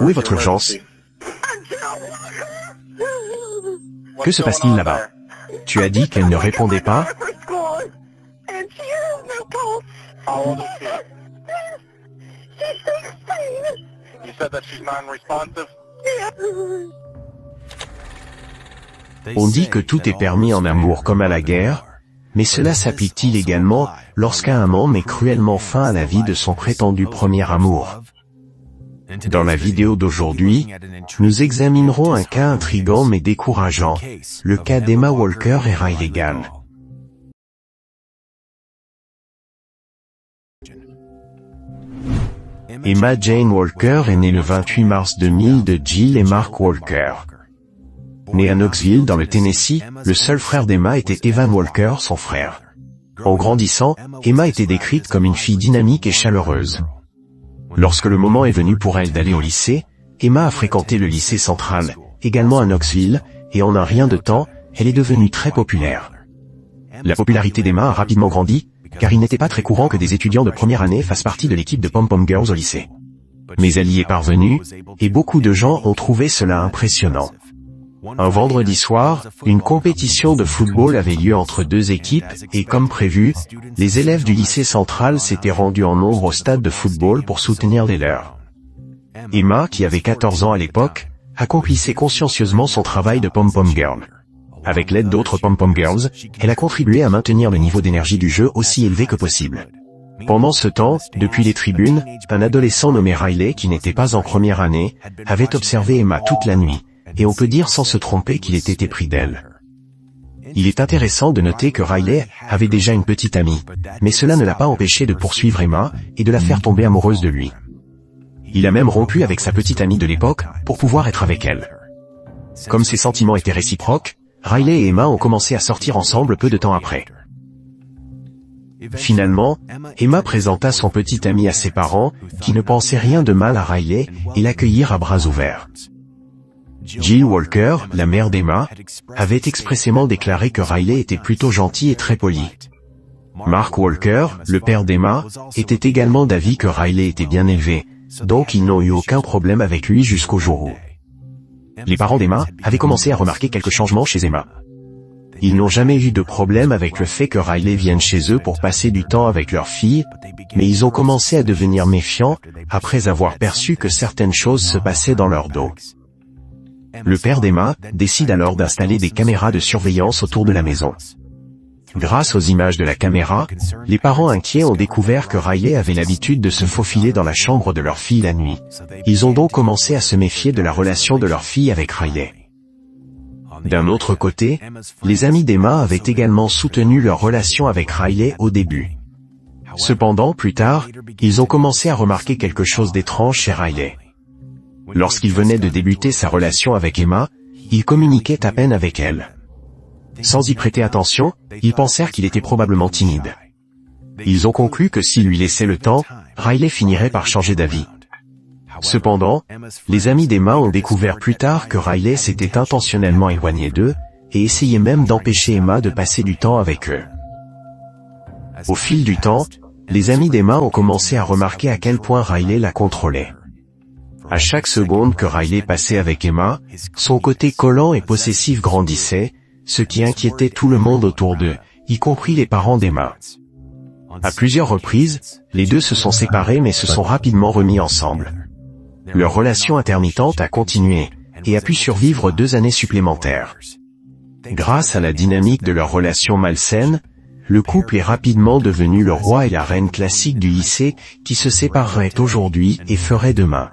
Où est votre urgence Que se passe-t-il là-bas Tu as dit qu'elle ne répondait pas On dit que tout est permis en amour comme à la guerre, mais cela s'applique-t-il également lorsqu'un amant est cruellement fin à la vie de son prétendu premier amour dans la vidéo d'aujourd'hui, nous examinerons un cas intrigant mais décourageant, le cas d'Emma Walker et Riley Emma Jane Walker est née le 28 mars 2000 de Jill et Mark Walker. Née à Knoxville dans le Tennessee, le seul frère d'Emma était Evan Walker son frère. En grandissant, Emma était décrite comme une fille dynamique et chaleureuse. Lorsque le moment est venu pour elle d'aller au lycée, Emma a fréquenté le lycée central, également à Knoxville, et en un rien de temps, elle est devenue très populaire. La popularité d'Emma a rapidement grandi, car il n'était pas très courant que des étudiants de première année fassent partie de l'équipe de pom-pom girls au lycée. Mais elle y est parvenue, et beaucoup de gens ont trouvé cela impressionnant. Un vendredi soir, une compétition de football avait lieu entre deux équipes, et comme prévu, les élèves du lycée central s'étaient rendus en nombre au stade de football pour soutenir les leurs. Emma, qui avait 14 ans à l'époque, accomplissait consciencieusement son travail de pom-pom girl. Avec l'aide d'autres pom-pom girls, elle a contribué à maintenir le niveau d'énergie du jeu aussi élevé que possible. Pendant ce temps, depuis les tribunes, un adolescent nommé Riley qui n'était pas en première année, avait observé Emma toute la nuit, et on peut dire sans se tromper qu'il était épris d'elle. Il est intéressant de noter que Riley avait déjà une petite amie, mais cela ne l'a pas empêché de poursuivre Emma et de la faire tomber amoureuse de lui. Il a même rompu avec sa petite amie de l'époque pour pouvoir être avec elle. Comme ses sentiments étaient réciproques, Riley et Emma ont commencé à sortir ensemble peu de temps après. Finalement, Emma présenta son petit ami à ses parents, qui ne pensaient rien de mal à Riley, et l'accueillirent à bras ouverts. Jill Walker, la mère d'Emma, avait expressément déclaré que Riley était plutôt gentil et très poli. Mark Walker, le père d'Emma, était également d'avis que Riley était bien élevé, donc ils n'ont eu aucun problème avec lui jusqu'au jour où les parents d'Emma avaient commencé à remarquer quelques changements chez Emma. Ils n'ont jamais eu de problème avec le fait que Riley vienne chez eux pour passer du temps avec leur fille, mais ils ont commencé à devenir méfiants après avoir perçu que certaines choses se passaient dans leur dos. Le père d'Emma décide alors d'installer des caméras de surveillance autour de la maison. Grâce aux images de la caméra, les parents inquiets ont découvert que Riley avait l'habitude de se faufiler dans la chambre de leur fille la nuit. Ils ont donc commencé à se méfier de la relation de leur fille avec Riley. D'un autre côté, les amis d'Emma avaient également soutenu leur relation avec Riley au début. Cependant, plus tard, ils ont commencé à remarquer quelque chose d'étrange chez Riley. Lorsqu'il venait de débuter sa relation avec Emma, il communiquait à peine avec elle. Sans y prêter attention, ils pensèrent qu'il était probablement timide. Ils ont conclu que s'il lui laissait le temps, Riley finirait par changer d'avis. Cependant, les amis d'Emma ont découvert plus tard que Riley s'était intentionnellement éloigné d'eux, et essayait même d'empêcher Emma de passer du temps avec eux. Au fil du temps, les amis d'Emma ont commencé à remarquer à quel point Riley la contrôlait. À chaque seconde que Riley passait avec Emma, son côté collant et possessif grandissait, ce qui inquiétait tout le monde autour d'eux, y compris les parents d'Emma. À plusieurs reprises, les deux se sont séparés mais se sont rapidement remis ensemble. Leur relation intermittente a continué, et a pu survivre deux années supplémentaires. Grâce à la dynamique de leur relation malsaine, le couple est rapidement devenu le roi et la reine classique du lycée, qui se sépareraient aujourd'hui et ferait demain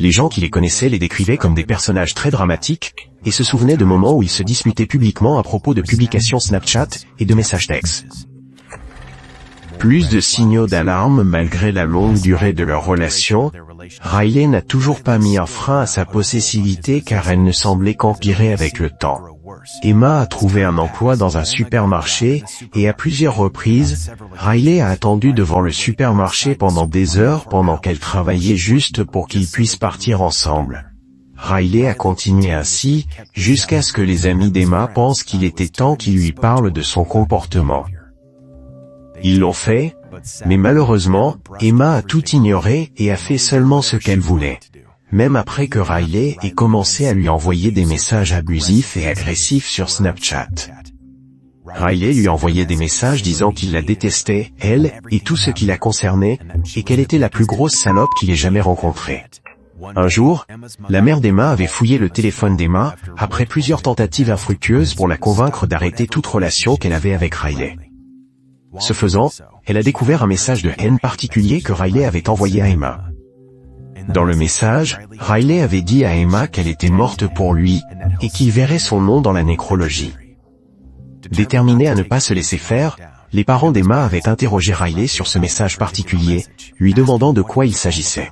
les gens qui les connaissaient les décrivaient comme des personnages très dramatiques, et se souvenaient de moments où ils se disputaient publiquement à propos de publications Snapchat et de messages textes plus de signaux d'alarme malgré la longue durée de leur relation, Riley n'a toujours pas mis un frein à sa possessivité car elle ne semblait qu'empirer avec le temps. Emma a trouvé un emploi dans un supermarché, et à plusieurs reprises, Riley a attendu devant le supermarché pendant des heures pendant qu'elle travaillait juste pour qu'ils puissent partir ensemble. Riley a continué ainsi, jusqu'à ce que les amis d'Emma pensent qu'il était temps qu'il lui parle de son comportement. Ils l'ont fait, mais malheureusement, Emma a tout ignoré et a fait seulement ce qu'elle voulait. Même après que Riley ait commencé à lui envoyer des messages abusifs et agressifs sur Snapchat. Riley lui envoyait des messages disant qu'il la détestait, elle, et tout ce qui la concernait, et qu'elle était la plus grosse salope qu'il ait jamais rencontrée. Un jour, la mère d'Emma avait fouillé le téléphone d'Emma, après plusieurs tentatives infructueuses pour la convaincre d'arrêter toute relation qu'elle avait avec Riley. Ce faisant, elle a découvert un message de haine particulier que Riley avait envoyé à Emma. Dans le message, Riley avait dit à Emma qu'elle était morte pour lui, et qu'il verrait son nom dans la nécrologie. Déterminés à ne pas se laisser faire, les parents d'Emma avaient interrogé Riley sur ce message particulier, lui demandant de quoi il s'agissait.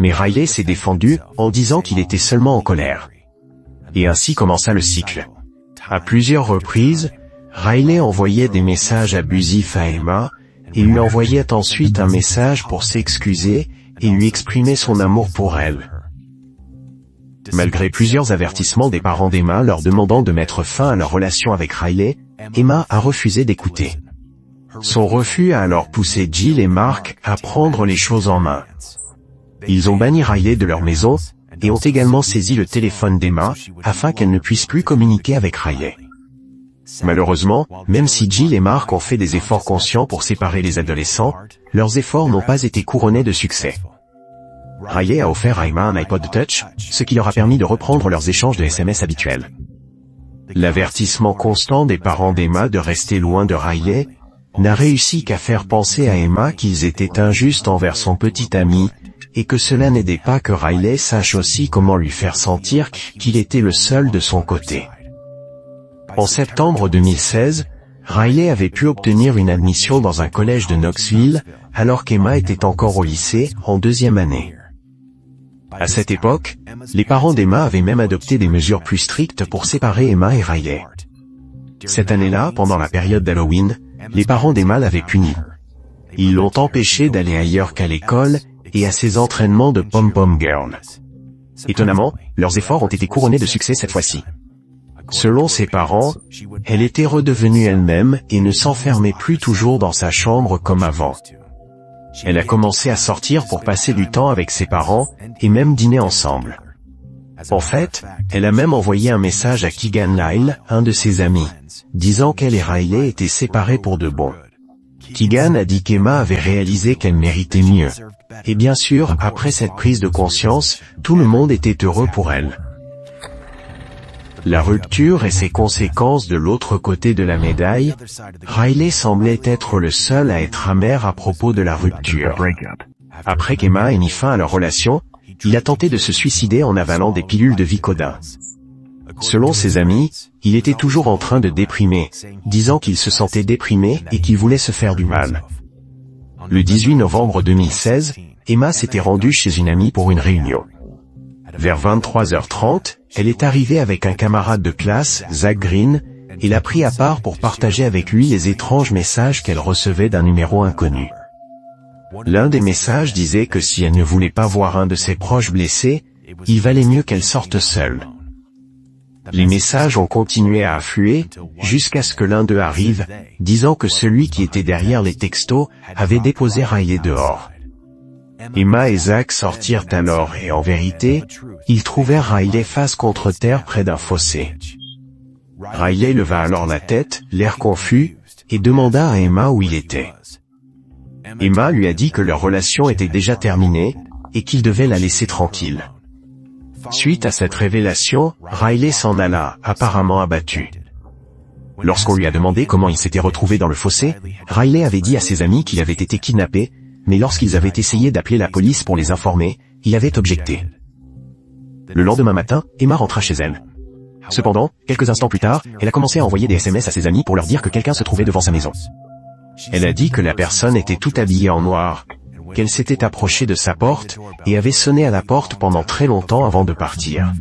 Mais Riley s'est défendu en disant qu'il était seulement en colère. Et ainsi commença le cycle. À plusieurs reprises, Riley envoyait des messages abusifs à Emma, et lui envoyait ensuite un message pour s'excuser, et lui exprimer son amour pour elle. Malgré plusieurs avertissements des parents d'Emma leur demandant de mettre fin à leur relation avec Riley, Emma a refusé d'écouter. Son refus a alors poussé Jill et Mark à prendre les choses en main. Ils ont banni Riley de leur maison, et ont également saisi le téléphone d'Emma, afin qu'elle ne puisse plus communiquer avec Riley. Malheureusement, même si Jill et Mark ont fait des efforts conscients pour séparer les adolescents, leurs efforts n'ont pas été couronnés de succès. Riley a offert à Emma un iPod Touch, ce qui leur a permis de reprendre leurs échanges de SMS habituels. L'avertissement constant des parents d'Emma de rester loin de Riley n'a réussi qu'à faire penser à Emma qu'ils étaient injustes envers son petit ami, et que cela n'aidait pas que Riley sache aussi comment lui faire sentir qu'il était le seul de son côté. En septembre 2016, Riley avait pu obtenir une admission dans un collège de Knoxville, alors qu'Emma était encore au lycée, en deuxième année. À cette époque, les parents d'Emma avaient même adopté des mesures plus strictes pour séparer Emma et Riley. Cette année-là, pendant la période d'Halloween, les parents d'Emma l'avaient puni. Ils l'ont empêchée d'aller ailleurs qu'à l'école et à ses entraînements de pom-pom girl. Étonnamment, leurs efforts ont été couronnés de succès cette fois-ci. Selon ses parents, elle était redevenue elle-même et ne s'enfermait plus toujours dans sa chambre comme avant. Elle a commencé à sortir pour passer du temps avec ses parents et même dîner ensemble. En fait, elle a même envoyé un message à Keegan Lyle, un de ses amis, disant qu'elle et Riley étaient séparés pour de bon. Keegan a dit qu'Emma avait réalisé qu'elle méritait mieux. Et bien sûr, après cette prise de conscience, tout le monde était heureux pour elle. La rupture et ses conséquences de l'autre côté de la médaille, Riley semblait être le seul à être amer à propos de la rupture. Après qu'Emma ait mis fin à leur relation, il a tenté de se suicider en avalant des pilules de Vicodin. Selon ses amis, il était toujours en train de déprimer, disant qu'il se sentait déprimé et qu'il voulait se faire du mal. Le 18 novembre 2016, Emma s'était rendue chez une amie pour une réunion. Vers 23h30, elle est arrivée avec un camarade de classe, Zach Green, et l'a pris à part pour partager avec lui les étranges messages qu'elle recevait d'un numéro inconnu. L'un des messages disait que si elle ne voulait pas voir un de ses proches blessés, il valait mieux qu'elle sorte seule. Les messages ont continué à affluer, jusqu'à ce que l'un d'eux arrive, disant que celui qui était derrière les textos avait déposé Riley dehors. Emma et Zach sortirent alors et en vérité, ils trouvèrent Riley face contre terre près d'un fossé. Riley leva alors la tête, l'air confus, et demanda à Emma où il était. Emma lui a dit que leur relation était déjà terminée, et qu'il devait la laisser tranquille. Suite à cette révélation, Riley s'en alla, apparemment abattu. Lorsqu'on lui a demandé comment il s'était retrouvé dans le fossé, Riley avait dit à ses amis qu'il avait été kidnappé, mais lorsqu'ils avaient essayé d'appeler la police pour les informer, il avait objecté. Le lendemain matin, Emma rentra chez elle. Cependant, quelques instants plus tard, elle a commencé à envoyer des SMS à ses amis pour leur dire que quelqu'un se trouvait devant sa maison. Elle a dit que la personne était tout habillée en noir, qu'elle s'était approchée de sa porte et avait sonné à la porte pendant très longtemps avant de partir.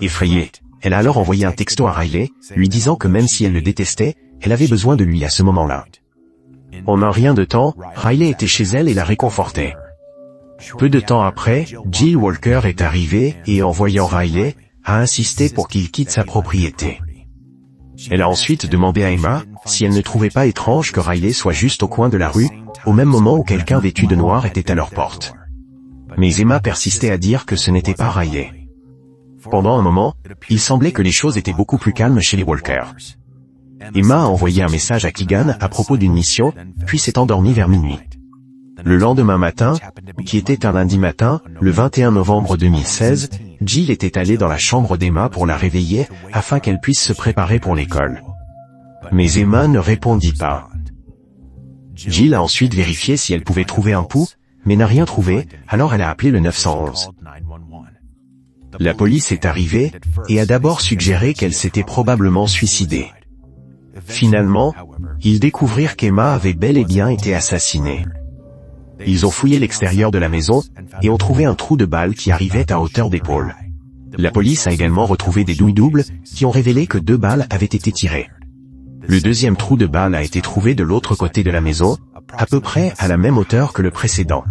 Effrayée, elle a alors envoyé un texto à Riley, lui disant que même si elle le détestait, elle avait besoin de lui à ce moment-là. En un rien de temps, Riley était chez elle et la réconfortait. Peu de temps après, Jill Walker est arrivée et en voyant Riley, a insisté pour qu'il quitte sa propriété. Elle a ensuite demandé à Emma si elle ne trouvait pas étrange que Riley soit juste au coin de la rue, au même moment où quelqu'un vêtu de noir était à leur porte. Mais Emma persistait à dire que ce n'était pas Riley. Pendant un moment, il semblait que les choses étaient beaucoup plus calmes chez les Walkers. Emma a envoyé un message à Keegan à propos d'une mission, puis s'est endormie vers minuit. Le lendemain matin, qui était un lundi matin, le 21 novembre 2016, Jill était allée dans la chambre d'Emma pour la réveiller, afin qu'elle puisse se préparer pour l'école. Mais Emma ne répondit pas. Jill a ensuite vérifié si elle pouvait trouver un pouls, mais n'a rien trouvé, alors elle a appelé le 911. La police est arrivée, et a d'abord suggéré qu'elle s'était probablement suicidée. Finalement, ils découvrirent qu'Emma avait bel et bien été assassinée. Ils ont fouillé l'extérieur de la maison et ont trouvé un trou de balle qui arrivait à hauteur d'épaule. La police a également retrouvé des douilles doubles qui ont révélé que deux balles avaient été tirées. Le deuxième trou de balle a été trouvé de l'autre côté de la maison, à peu près à la même hauteur que le précédent.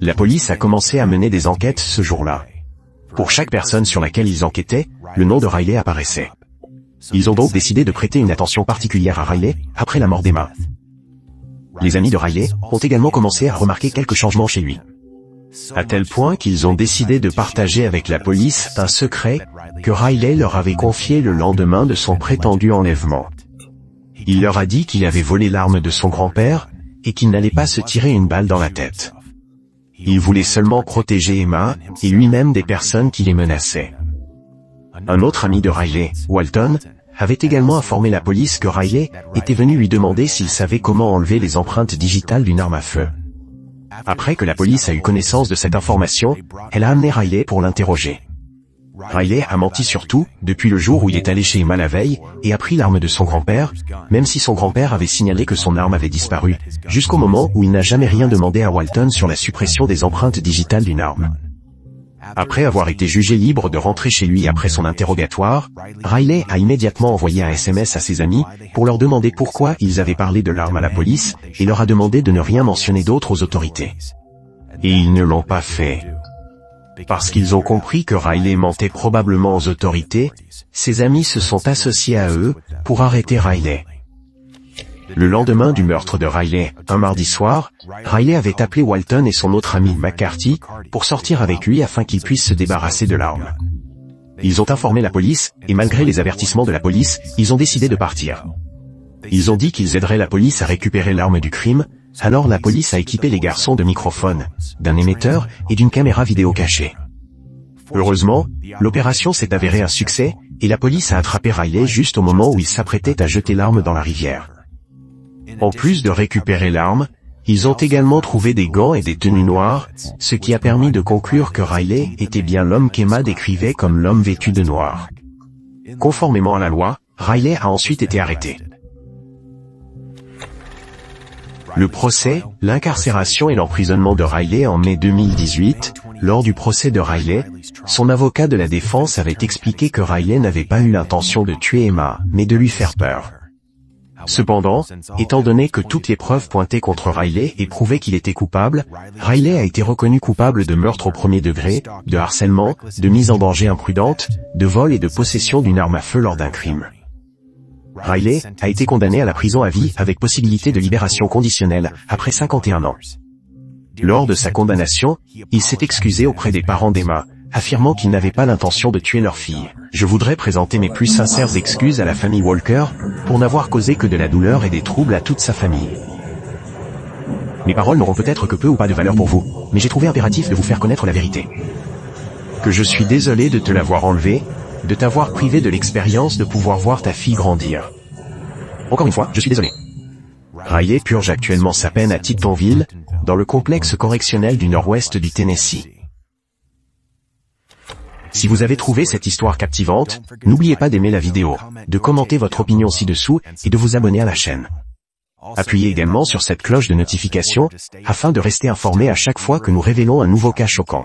La police a commencé à mener des enquêtes ce jour-là. Pour chaque personne sur laquelle ils enquêtaient, le nom de Riley apparaissait. Ils ont donc décidé de prêter une attention particulière à Riley, après la mort d'Emma. Les amis de Riley ont également commencé à remarquer quelques changements chez lui. À tel point qu'ils ont décidé de partager avec la police un secret que Riley leur avait confié le lendemain de son prétendu enlèvement. Il leur a dit qu'il avait volé l'arme de son grand-père et qu'il n'allait pas se tirer une balle dans la tête. Il voulait seulement protéger Emma et lui-même des personnes qui les menaçaient un autre ami de Riley, Walton, avait également informé la police que Riley était venu lui demander s'il savait comment enlever les empreintes digitales d'une arme à feu. Après que la police a eu connaissance de cette information, elle a amené Riley pour l'interroger. Riley a menti sur tout, depuis le jour où il est allé chez Emma la veille, et a pris l'arme de son grand-père, même si son grand-père avait signalé que son arme avait disparu, jusqu'au moment où il n'a jamais rien demandé à Walton sur la suppression des empreintes digitales d'une arme. Après avoir été jugé libre de rentrer chez lui après son interrogatoire, Riley a immédiatement envoyé un SMS à ses amis pour leur demander pourquoi ils avaient parlé de l'arme à la police et leur a demandé de ne rien mentionner d'autre aux autorités. Et ils ne l'ont pas fait. Parce qu'ils ont compris que Riley mentait probablement aux autorités, ses amis se sont associés à eux pour arrêter Riley. Le lendemain du meurtre de Riley, un mardi soir, Riley avait appelé Walton et son autre ami McCarthy pour sortir avec lui afin qu'ils puissent se débarrasser de l'arme. Ils ont informé la police, et malgré les avertissements de la police, ils ont décidé de partir. Ils ont dit qu'ils aideraient la police à récupérer l'arme du crime, alors la police a équipé les garçons de microphones, d'un émetteur et d'une caméra vidéo cachée. Heureusement, l'opération s'est avérée un succès, et la police a attrapé Riley juste au moment où il s'apprêtait à jeter l'arme dans la rivière. En plus de récupérer l'arme, ils ont également trouvé des gants et des tenues noires, ce qui a permis de conclure que Riley était bien l'homme qu'Emma décrivait comme l'homme vêtu de noir. Conformément à la loi, Riley a ensuite été arrêté. Le procès, l'incarcération et l'emprisonnement de Riley en mai 2018, lors du procès de Riley, son avocat de la défense avait expliqué que Riley n'avait pas eu l'intention de tuer Emma, mais de lui faire peur. Cependant, étant donné que toutes les preuves pointées contre Riley et prouvaient qu'il était coupable, Riley a été reconnu coupable de meurtre au premier degré, de harcèlement, de mise en danger imprudente, de vol et de possession d'une arme à feu lors d'un crime. Riley a été condamné à la prison à vie avec possibilité de libération conditionnelle après 51 ans. Lors de sa condamnation, il s'est excusé auprès des parents d'Emma, affirmant qu'ils n'avaient pas l'intention de tuer leur fille. Je voudrais présenter mes plus sincères excuses à la famille Walker, pour n'avoir causé que de la douleur et des troubles à toute sa famille. Mes paroles n'auront peut-être que peu ou pas de valeur pour vous, mais j'ai trouvé impératif de vous faire connaître la vérité. Que je suis désolé de te l'avoir enlevé, de t'avoir privé de l'expérience de pouvoir voir ta fille grandir. Encore une fois, je suis désolé. Rayé purge actuellement sa peine à Titonville, dans le complexe correctionnel du nord-ouest du Tennessee. Si vous avez trouvé cette histoire captivante, n'oubliez pas d'aimer la vidéo, de commenter votre opinion ci-dessous et de vous abonner à la chaîne. Appuyez également sur cette cloche de notification afin de rester informé à chaque fois que nous révélons un nouveau cas choquant.